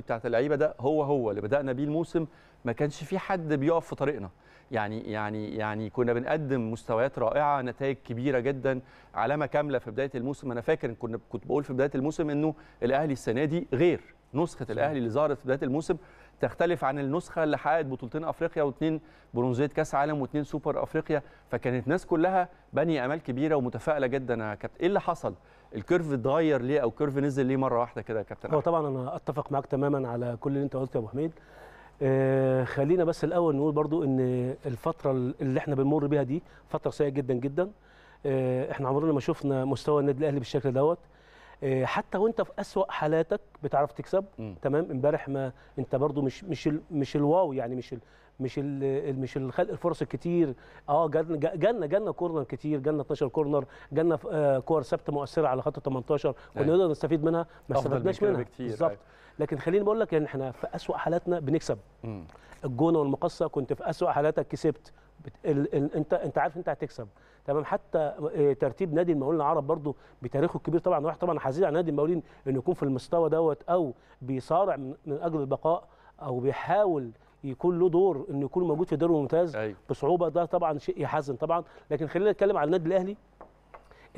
بتاعت اللعيبه ده هو هو اللي بدانا بيه الموسم ما كانش في حد بيقف في طريقنا يعني يعني يعني كنا بنقدم مستويات رائعه نتائج كبيره جدا علامه كامله في بدايه الموسم انا فاكر كنا كنت بقول في بدايه الموسم انه الاهلي السنه دي غير نسخه الاهلي اللي ظهرت في بدايه الموسم تختلف عن النسخه اللي حققت بطولتين افريقيا واثنين برونزيه كاس عالم واثنين سوبر افريقيا فكانت ناس كلها بني امال كبيره ومتفائله جدا يا كابتن ايه اللي حصل الكيرف اتغير ليه او الكيرف نزل ليه مره واحده كده يا كابتن هو طبعا انا اتفق معاك تماما على كل اللي انت قلته يا ابو حميد آه خلينا بس الاول نقول برضو ان الفتره اللي احنا بنمر بيها دي فتره سيئه جدا جدا آه احنا عمرنا ما شفنا مستوى النادي الاهلي بالشكل دوت آه، حتى وانت في اسوا حالاتك بتعرف تكسب م. تمام امبارح ما انت برضو مش مش ال مش الواو يعني مش ال مش ال مش الخلق الفرص الكتير اه جالنا جالنا جالنا كورنر كتير جالنا 12 كورنر جالنا آه كور ثابته مؤثره على خط 18 كنا نقدر نستفيد منها ما استفدناش منها بالظبط أيوة. لكن خليني بقول لك يعني احنا في اسوا حالاتنا بنكسب م. الجونه والمقصه كنت في اسوا حالاتك كسبت بت... ال... ال... انت انت عارف انت هتكسب تمام حتى آه، ترتيب نادي المقاولين العرب برضو بتاريخه الكبير طبعا واحد طبعا حزين على نادي المقاولين انه يكون في المستوى دوت او بيصارع من اجل البقاء او بيحاول يكون له دور انه يكون موجود في الدوري الممتاز أيوة. بصعوبه ده طبعا شيء يحزن طبعا لكن خلينا نتكلم على النادي الاهلي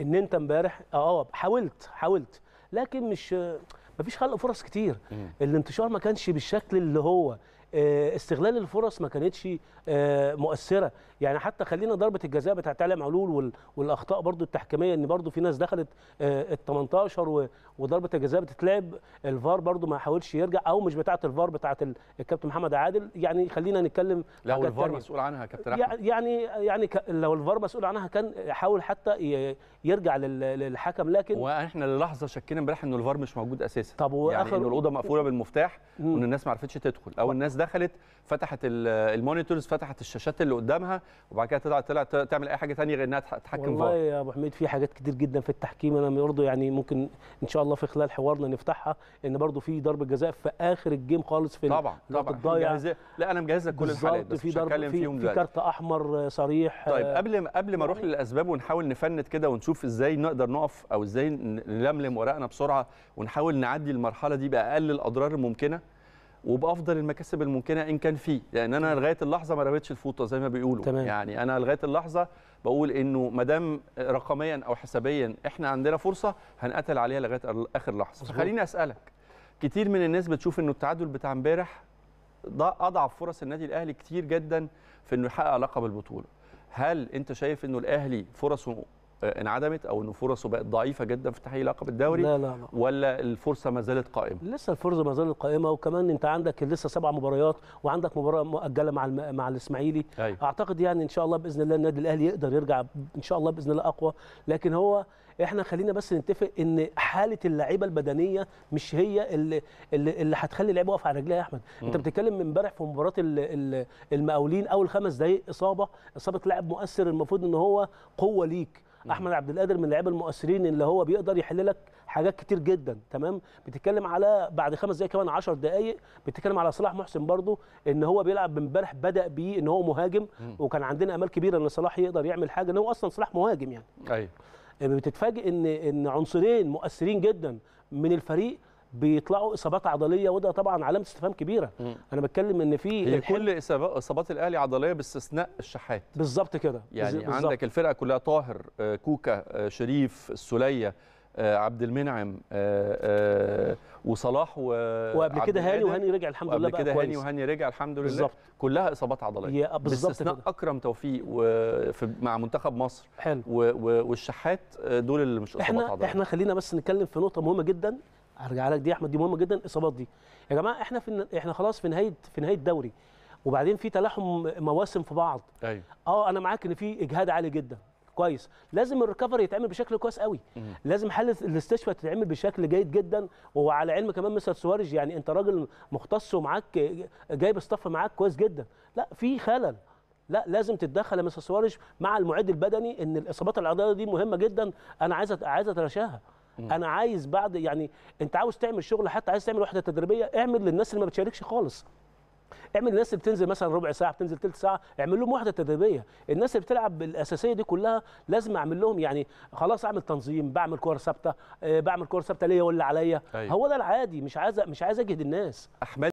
ان انت امبارح اه, آه، حاولت حاولت لكن مش آه، مفيش خلق فرص كتير الانتشار ما كانش بالشكل اللي هو آه، استغلال الفرص ما كانتش آه، مؤثره يعني حتى خلينا ضربه الجزاء بتاعت علي معلول والاخطاء برضو التحكيميه ان برضو في ناس دخلت آه، ال 18 وضربه الجزاء بتتلعب الفار برضو ما حاولش يرجع او مش بتاعه الفار بتاعه الكابتن محمد عادل يعني خلينا نتكلم لو الفار مسؤول عنها يا كابتن احمد يعني يعني لو الفار مسؤول عنها كان حاول حتى يرجع للحكم لكن واحنا للحظه شكينا امبارح ان الفار مش موجود اساسا طب يعني واخر يعني انه الاوضه مقفوله بالمفتاح وان الناس ما عرفتش تدخل او الناس دخلت فتحت المونيتورز فتحت الشاشات اللي قدامها وبعد كده تطلع تطلع تعمل اي حاجه ثانيه غير انها تتحكم تحكم والله يا ابو حميد في حاجات كتير جدا في التحكيم انا برضه يعني ممكن ان شاء الله في خلال حوارنا نفتحها ان برضه في ضربه جزاء في اخر الجيم خالص في طبعا طبعا الضايع يعني. لا انا مجهز لك كل الحالات بس في ضرب في, في كارت احمر صريح طيب آه، قبل قبل ما اروح للاسباب ونحاول نفند كده ونشوف ازاي نقدر نقف او ازاي نلملم ورقنا بسرعه ونحاول نعدي المرحله دي باقل الاضرار الممكنه وبافضل المكاسب الممكنه ان كان فيه لان انا لغايه اللحظه ما رميتش الفوطه زي ما بيقولوا تمام. يعني انا لغايه اللحظه بقول انه ما دام رقميا او حسابيا احنا عندنا فرصه هنقتل عليها لغايه اخر لحظه خليني اسالك كتير من الناس بتشوف انه التعادل بتاع امبارح ده اضعف فرص النادي الاهلي كتير جدا في انه يحقق لقب البطوله هل انت شايف انه الاهلي فرصه آه، انعدمت او ان فرصه بقت ضعيفه جدا في تحقيق لقب الدوري لا لا لا. ولا الفرصه ما زالت قائمه لسه الفرصه ما زالت قائمه وكمان انت عندك لسه سبع مباريات وعندك مباراه مؤجله مع الم... مع الاسماعيلي أيوة. اعتقد يعني ان شاء الله باذن الله النادي الاهلي يقدر يرجع ان شاء الله باذن الله اقوى لكن هو احنا خلينا بس نتفق ان حاله اللعيبه البدنيه مش هي اللي اللي, اللي هتخلي اللعيبه واقفه على رجلها يا احمد م. انت بتتكلم من امبارح في مباراه المقاولين اول خمس دقائق اصابه اصابه لاعب مؤثر المفروض ان هو قوه ليك نعم. احمد عبد القادر من اللعيبه المؤثرين اللي هو بيقدر يحل لك حاجات كتير جدا تمام بتتكلم على بعد خمس دقائق كمان 10 دقائق بتتكلم على صلاح محسن برضو ان هو بيلعب امبارح بدا بيه ان هو مهاجم وكان عندنا امال كبيره ان صلاح يقدر يعمل حاجه ان هو اصلا صلاح مهاجم يعني ايوه بتتفاجئ ان ان عنصرين مؤثرين جدا من الفريق بيطلعوا اصابات عضليه وده طبعا علامه استفهام كبيره م. انا بتكلم ان في هي كل اصابات الاهلي عضليه باستثناء الشحات بالظبط كده يعني بالزبط. عندك الفرقه كلها طاهر آه، كوكا آه، شريف السوليه آه، عبد المنعم وصلاح و وقبل كده هاني وهاني رجع الحمد لله كده هاني وهاني رجع الحمد لله بالزبط. كلها اصابات عضليه باستثناء اكرم توفيق مع منتخب مصر حلو. والشحات دول اللي مش اصابات احنا عضليه احنا خلينا بس نتكلم في نقطه مهمه جدا هرجع لك دي يا احمد دي مهمه جدا الاصابات دي يا جماعه احنا في احنا خلاص في نهايه في نهايه الدوري وبعدين في تلاحم مواسم في بعض ايوه اه انا معاك ان في اجهاد عالي جدا كويس لازم الريكفري يتعمل بشكل كويس قوي مم. لازم حاله الاستشفاء تتعمل بشكل جيد جدا وعلى علم كمان مستر سوارج يعني انت راجل مختص ومعاك جايب استاف معاك كويس جدا لا في خلل لا لازم تتدخل يا مستر سوارج مع المعد البدني ان الاصابات العضليه دي مهمه جدا انا عايز عايز اتلاشاها مم. انا عايز بعد يعني انت عاوز تعمل شغل حتى عايز تعمل وحده تدريبيه اعمل للناس اللي ما بتشاركش خالص اعمل الناس اللي بتنزل مثلا ربع ساعه بتنزل ثلث ساعه اعمل لهم وحده تدريبيه الناس اللي بتلعب الاساسيه دي كلها لازم اعمل لهم يعني خلاص اعمل تنظيم بعمل كوره ثابته آه، بعمل كوره ثابته ليا ولا عليا أيوه. هو ده العادي مش عايز مش عايز اجهد الناس أحمد